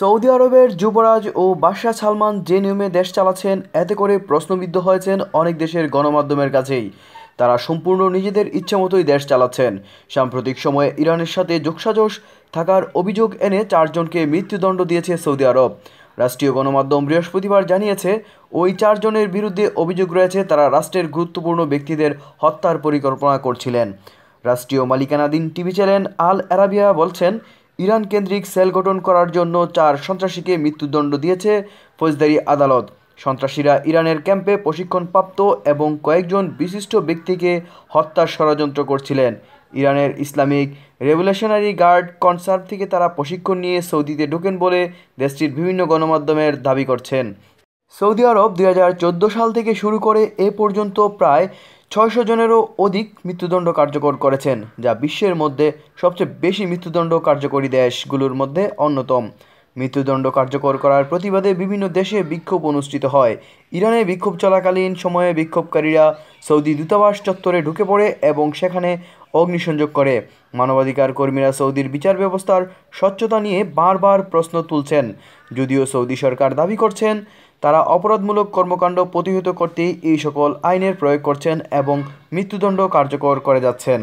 Saudi আরবের যুবরাজ ও বাদশাহ সালমান যে নিয়মে দেশ চালাচ্ছেন এতে করে প্রশ্নবিদ্ধ হয়েছেন অনেক দেশের গণমাধ্যমের কাছেই তারা সম্পূর্ণ নিজেদের ইচ্ছামতোই দেশ চালাচ্ছেন সাম্প্রতিক সময়ে ইরানের সাথে যোগসাজশ থাকার অভিযোগ এনে চারজনকে মৃত্যুদণ্ড দিয়েছে সৌদি আরব রাষ্ট্রীয় গণমাধ্যম বৃহস্পতিবার জানিয়েছে ওই চারজনের বিরুদ্ধে অভিযোগ রয়েছে তারা রাষ্ট্রের গুরুত্বপূর্ণ ব্যক্তিদের হত্যার পরিকল্পনা করছিলেন রাষ্ট্রীয় মালিকানাধীন টিভি চ্যানেল আল আরাবিয়া বলছেন ইরান কেন্দ্রিক সেল গঠন করার জন্য চার সন্ত্রাসীকে মৃত্যুদণ্ড দিয়েছে ফৌজদারি আদালত সন্ত্রাসীরা ইরানের ক্যাম্পে প্রশিক্ষণপ্রাপ্ত এবং কয়েকজন বিশিষ্ট ব্যক্তিকে হত্যার ষড়যন্ত্র করছিলেন ইরানের ইসলামিক রেভলিউশনারি গার্ড কনসার্ট থেকে তারা প্রশিক্ষণ নিয়ে সৌদিতে ঢোকেন বলে দেশটির বিভিন্ন গণমাধ্যমের দাবি করছেন সৌদি আরব দুই সাল থেকে শুরু করে এ পর্যন্ত প্রায় ছয়শো জনেরও অধিক মৃত্যুদণ্ড কার্যকর করেছেন যা বিশ্বের মধ্যে সবচেয়ে বেশি মৃত্যুদণ্ড কার্যকরী দেশগুলোর মধ্যে অন্যতম মৃত্যুদণ্ড কার্যকর করার প্রতিবাদে বিভিন্ন দেশে বিক্ষোভ অনুষ্ঠিত হয় ইরানে বিক্ষোভ চলাকালীন সময়ে বিক্ষোভকারীরা সৌদি দূতাবাস চত্বরে ঢুকে পড়ে এবং সেখানে অগ্নিসংযোগ করে মানবাধিকার কর্মীরা সৌদির বিচার ব্যবস্থার স্বচ্ছতা নিয়ে বারবার প্রশ্ন তুলছেন যদিও সৌদি সরকার দাবি করছেন তারা অপরাধমূলক কর্মকাণ্ড প্রতিহত করতেই এই সকল আইনের প্রয়োগ করছেন এবং মৃত্যুদণ্ড কার্যকর করে যাচ্ছেন